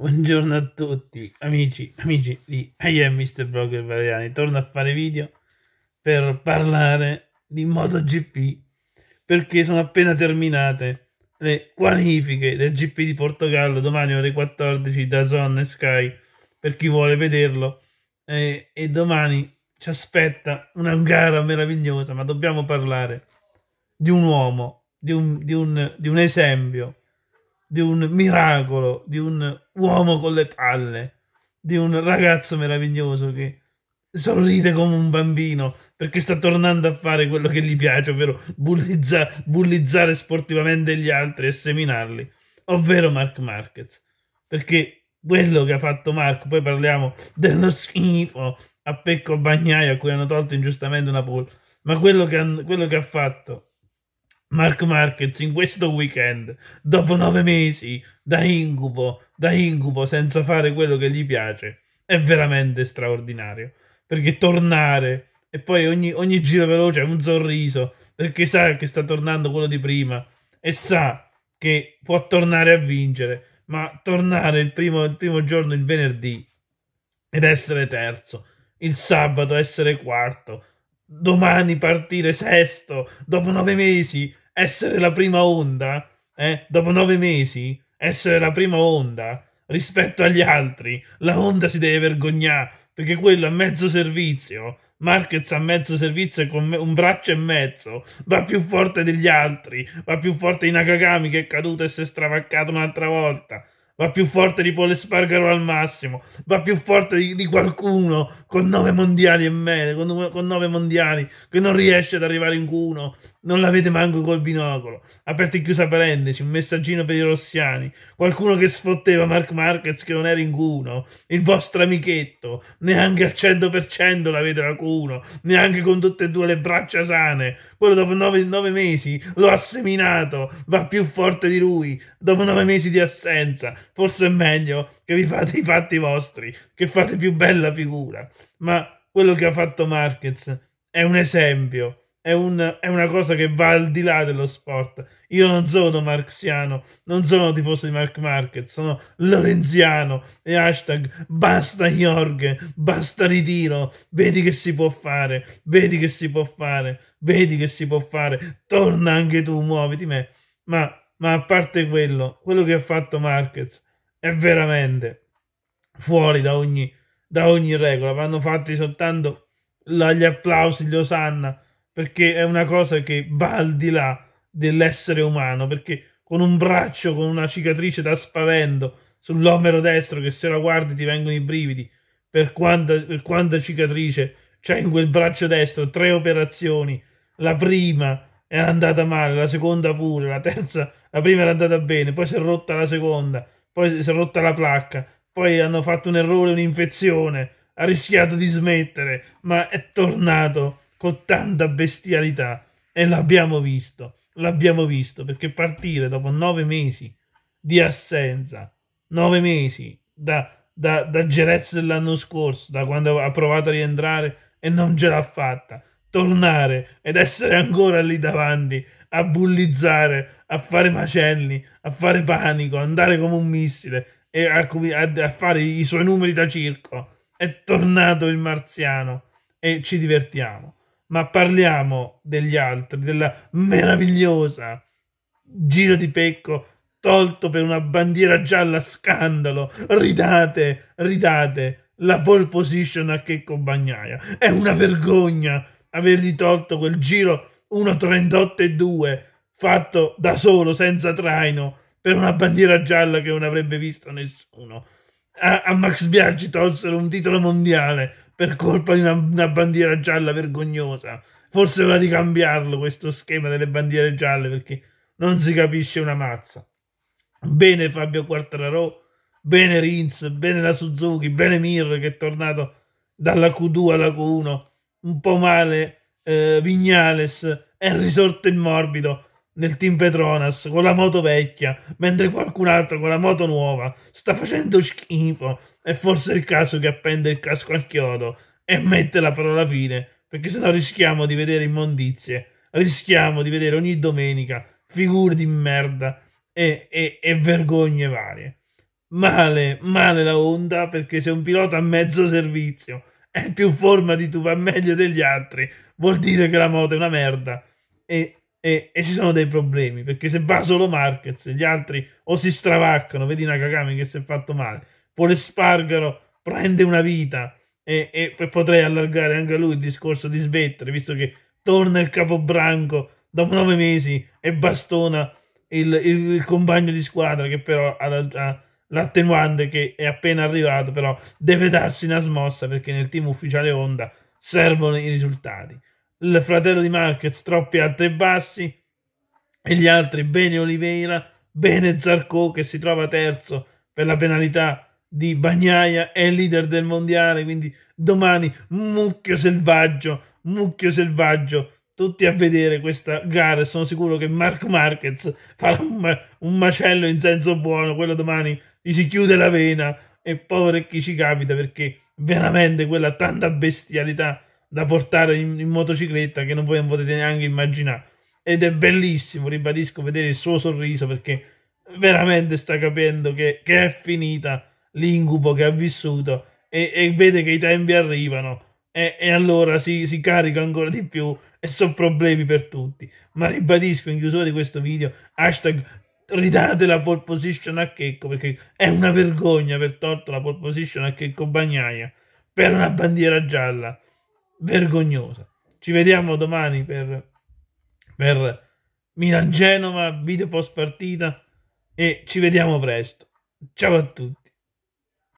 Buongiorno a tutti, amici, amici di I am Mr. Blogger Variani. Torno a fare video per parlare di MotoGP perché sono appena terminate le qualifiche del GP di Portogallo domani alle 14 da Zon e Sky per chi vuole vederlo e, e domani ci aspetta una gara meravigliosa ma dobbiamo parlare di un uomo, di un, di un, di un esempio di un miracolo, di un uomo con le palle, di un ragazzo meraviglioso che sorride come un bambino perché sta tornando a fare quello che gli piace, ovvero bullizza, bullizzare sportivamente gli altri e seminarli, ovvero Mark Marquez. Perché quello che ha fatto Mark, poi parliamo dello schifo a Pecco Bagnaia a cui hanno tolto ingiustamente una pole, ma quello che, quello che ha fatto Mark Marquez in questo weekend, dopo nove mesi da incubo, da incubo senza fare quello che gli piace, è veramente straordinario. Perché tornare e poi ogni, ogni giro veloce è un sorriso, perché sa che sta tornando quello di prima e sa che può tornare a vincere, ma tornare il primo, il primo giorno, il venerdì, ed essere terzo, il sabato essere quarto, domani partire sesto, dopo nove mesi essere la prima onda, eh? dopo nove mesi essere la prima onda rispetto agli altri, la onda si deve vergognare perché quello a mezzo servizio. Marquez a mezzo servizio e con un braccio e mezzo va più forte degli altri, va più forte di Nakagami che è caduto e si è stravaccato un'altra volta va più forte di Paul Espargaro al massimo, va più forte di, di qualcuno con nove mondiali e mezzo, con, con nove mondiali, che non riesce ad arrivare in q non la vede manco col binocolo, aperta e chiusa parentesi, un messaggino per i rossiani, qualcuno che sfotteva Mark Marquez che non era in q il vostro amichetto, neanche al 100% la vede la q neanche con tutte e due le braccia sane, quello dopo nove, nove mesi lo ha seminato, va più forte di lui, dopo nove mesi di assenza, forse è meglio che vi fate i fatti vostri, che fate più bella figura. Ma quello che ha fatto Marquez è un esempio, è, un, è, una cosa che va al di là dello sport. Io non sono marxiano, non sono tifoso di Mark Marquez, sono lorenziano e hashtag basta Jorge, basta ritiro, vedi che si può fare, vedi che si può fare, vedi che si può fare, torna anche tu, muoviti me. Ma, ma a parte quello, quello che ha fatto Marquez è veramente fuori da ogni, da ogni regola. Vanno fatti soltanto la, gli applausi, gli osanna, perché è una cosa che va al di là dell'essere umano, perché con un braccio, con una cicatrice da spavento sull'omero destro che se la guardi ti vengono i brividi, per quanta, per quanta cicatrice c'è in quel braccio destro, tre operazioni, la prima era andata male, la seconda pure, la terza, la prima era andata bene, poi si è rotta la seconda, poi si è rotta la placca, poi hanno fatto un errore, un'infezione, ha rischiato di smettere, ma è tornato con tanta bestialità e l'abbiamo visto, l'abbiamo visto perché partire dopo nove mesi di assenza, nove mesi da, da, da Gerez dell'anno scorso, da quando ha provato a rientrare e non ce l'ha fatta, tornare ed essere ancora lì davanti a bullizzare, a fare macelli, a fare panico, a andare come un missile e a, a, a fare i suoi numeri da circo. È tornato il marziano e ci divertiamo. Ma parliamo degli altri, della meravigliosa giro di pecco tolto per una bandiera gialla scandalo. Ridate, ridate la pole position a Checco Bagnaia. È una vergogna avergli tolto quel giro 1.38,2 fatto da solo, senza traino, per una bandiera gialla che non avrebbe visto nessuno. A, a Max Biaggi tolsero un titolo mondiale per colpa di una, una bandiera gialla vergognosa. Forse ora di cambiarlo questo schema delle bandiere gialle perché non si capisce una mazza. Bene Fabio Quartararo, bene Rins, bene la Suzuki, bene Mir che è tornato dalla Q2 alla Q1. Un po' male eh, Vignales è risorto in morbido nel team Petronas con la moto vecchia, mentre qualcun altro con la moto nuova sta facendo schifo. È forse il caso che appende il casco al chiodo e mette la parola fine, perché sennò rischiamo di vedere immondizie, rischiamo di vedere ogni domenica figure di merda e, e, e vergogne varie. Male, male la Honda perché se un pilota a mezzo servizio è più forma di tu, va meglio degli altri, vuol dire che la moto è una merda. E, e, e ci sono dei problemi, perché se va solo Marquez, gli altri o si stravaccano, vedi Nakagami che si è fatto male, poi Spargaro prende una vita e, e potrei allargare anche a lui il discorso di sbettere, visto che torna il capobranco dopo nove mesi e bastona il, il, il compagno di squadra che però ha, ha l'attenuante che è appena arrivato però deve darsi una smossa perché nel team ufficiale Honda servono i risultati. Il fratello di Marquez troppi alti e bassi e gli altri bene Oliveira, bene Zarco che si trova terzo per la penalità di Bagnaia, è il leader del mondiale, quindi domani mucchio selvaggio, mucchio selvaggio tutti a vedere questa gara e sono sicuro che Mark Marquez farà un, ma- un, macello in senso buono, quello domani gli si chiude la vena e povero chi ci capita perché veramente quella tanta bestialità da portare in, in motocicletta che non voi non potete neanche immaginare ed è bellissimo, ribadisco, vedere il suo sorriso perché veramente sta capendo che, che è finita l'incubo che ha vissuto e, e vede che i tempi arrivano e, e allora si, si carica ancora di più e sono problemi per tutti. Ma ribadisco in chiusura di questo video, hashtag ridate la pole position a Checco perché è una vergogna aver tolto la pole position a Checco Bagnaia per una bandiera gialla vergognosa. Ci vediamo domani per, per Milan-Genova, video post partita e ci vediamo presto. Ciao a tutti.